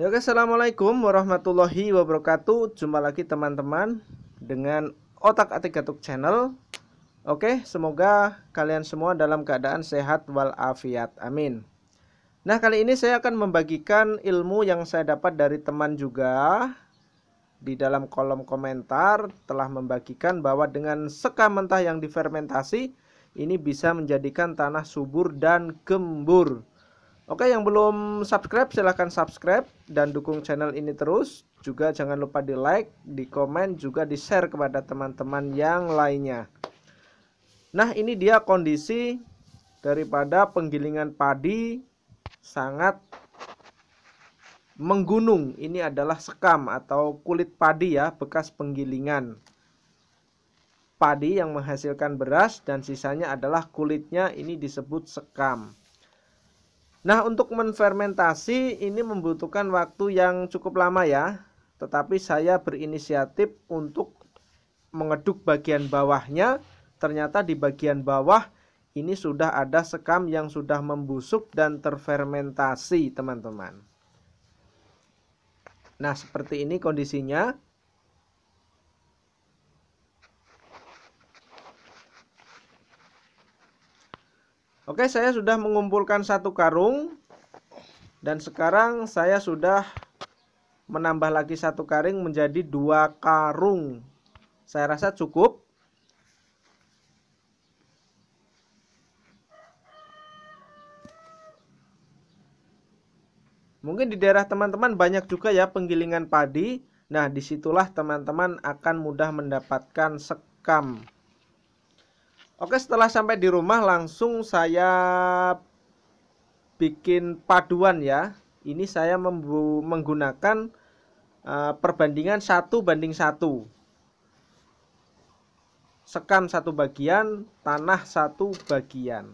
Ya oke, Assalamualaikum warahmatullahi wabarakatuh Jumpa lagi teman-teman Dengan Otak Atik Gatuk Channel Oke, semoga kalian semua dalam keadaan sehat walafiat Amin Nah, kali ini saya akan membagikan ilmu yang saya dapat dari teman juga di dalam kolom komentar telah membagikan bahwa dengan sekam mentah yang difermentasi ini bisa menjadikan tanah subur dan gembur. Oke, yang belum subscribe silahkan subscribe dan dukung channel ini terus. Juga jangan lupa di like, di komen, juga di share kepada teman-teman yang lainnya. Nah, ini dia kondisi daripada penggilingan padi sangat menggunung. Ini adalah sekam atau kulit padi ya, bekas penggilingan. Padi yang menghasilkan beras dan sisanya adalah kulitnya ini disebut sekam. Nah, untuk menfermentasi ini membutuhkan waktu yang cukup lama ya. Tetapi saya berinisiatif untuk mengeduk bagian bawahnya. Ternyata di bagian bawah ini sudah ada sekam yang sudah membusuk dan terfermentasi, teman-teman. Nah, seperti ini kondisinya. Oke, saya sudah mengumpulkan satu karung dan sekarang saya sudah menambah lagi satu karung menjadi dua karung. Saya rasa cukup. Mungkin di daerah teman-teman banyak juga ya penggilingan padi. Nah, disitulah teman-teman akan mudah mendapatkan sekam. Oke, setelah sampai di rumah langsung saya bikin paduan ya. Ini saya menggunakan uh, perbandingan satu banding satu. Sekam satu bagian, tanah satu bagian.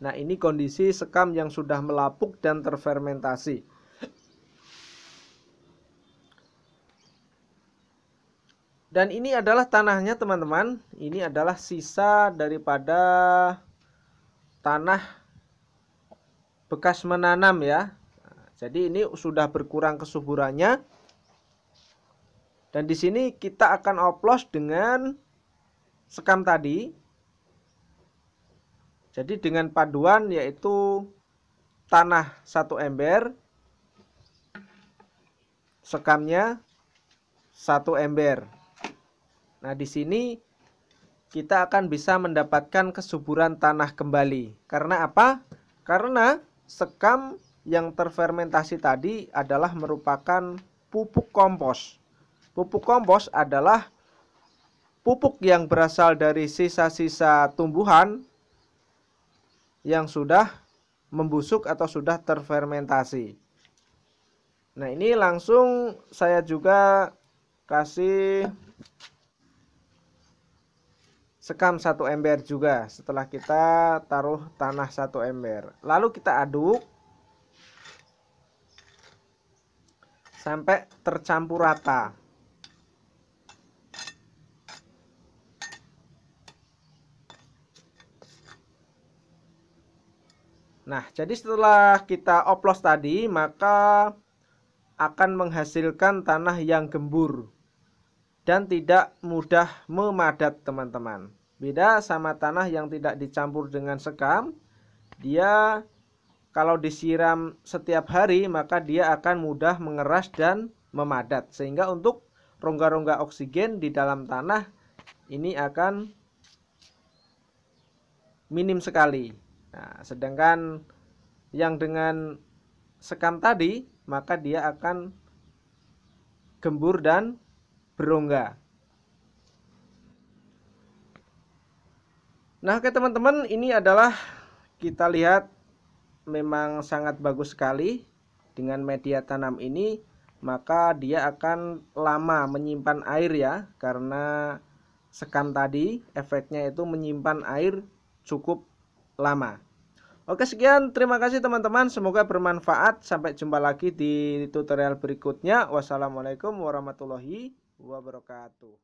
Nah, ini kondisi sekam yang sudah melapuk dan terfermentasi. Dan ini adalah tanahnya teman-teman. Ini adalah sisa daripada tanah bekas menanam ya. Jadi ini sudah berkurang kesuburannya. Dan di sini kita akan oplos dengan sekam tadi. Jadi dengan paduan yaitu tanah satu ember, sekamnya satu ember. Nah, di sini kita akan bisa mendapatkan kesuburan tanah kembali. Karena apa? Karena sekam yang terfermentasi tadi adalah merupakan pupuk kompos. Pupuk kompos adalah pupuk yang berasal dari sisa-sisa tumbuhan yang sudah membusuk atau sudah terfermentasi. Nah, ini langsung saya juga kasih sekam satu ember juga setelah kita taruh tanah satu ember lalu kita aduk sampai tercampur rata Nah, jadi setelah kita oplos tadi, maka akan menghasilkan tanah yang gembur dan tidak mudah memadat teman-teman. Beda sama tanah yang tidak dicampur dengan sekam, dia kalau disiram setiap hari maka dia akan mudah mengeras dan memadat sehingga untuk rongga-rongga oksigen di dalam tanah ini akan minim sekali. Nah, sedangkan yang dengan sekam tadi maka dia akan gembur dan berongga. Nah, oke teman-teman, ini adalah kita lihat memang sangat bagus sekali dengan media tanam ini, maka dia akan lama menyimpan air ya karena sekam tadi efeknya itu menyimpan air cukup lama. Oke, sekian. Terima kasih teman-teman. Semoga bermanfaat. Sampai jumpa lagi di tutorial berikutnya. Wassalamualaikum warahmatullahi wabarakatuh wabarakatuh